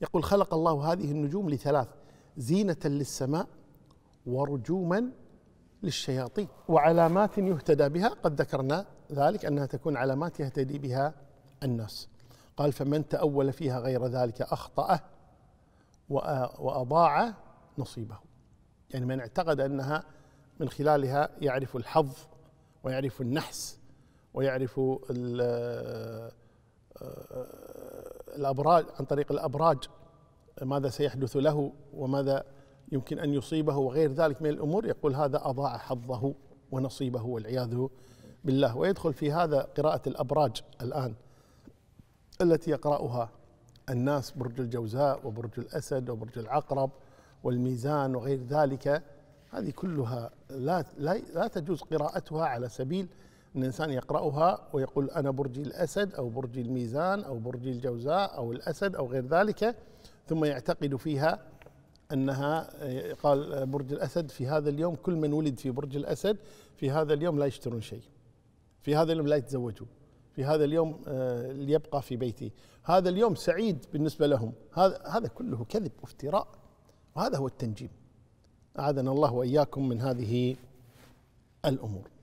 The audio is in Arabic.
يقول خلق الله هذه النجوم لثلاث زينة للسماء ورجوما للشياطين وعلامات يهتدى بها قد ذكرنا ذلك أنها تكون علامات يهتدي بها الناس قال فمن تأول فيها غير ذلك أخطأ وأضاع نصيبه يعني من اعتقد أنها من خلالها يعرف الحظ ويعرف النحس ويعرف آه، آه، الابراج عن طريق الابراج ماذا سيحدث له وماذا يمكن ان يصيبه وغير ذلك من الامور يقول هذا اضاع حظه ونصيبه والعياذ بالله ويدخل في هذا قراءه الابراج الان التي يقراها الناس برج الجوزاء وبرج الاسد وبرج العقرب والميزان وغير ذلك هذه كلها لا لا, لا تجوز قراءتها على سبيل الإنسان يقرأها ويقول أنا برجي الأسد أو برجي الميزان أو برجي الجوزاء أو الأسد أو غير ذلك ثم يعتقد فيها أنها قال برج الأسد في هذا اليوم كل من ولد في برج الأسد في هذا اليوم لا يشترون شيء في هذا اليوم لا يتزوجوا في هذا اليوم آه، ليبقى في بيته هذا اليوم سعيد بالنسبة لهم هذا, هذا كله كذب وافتراء وهذا هو التنجيم أعاذنا الله وإياكم من هذه الأمور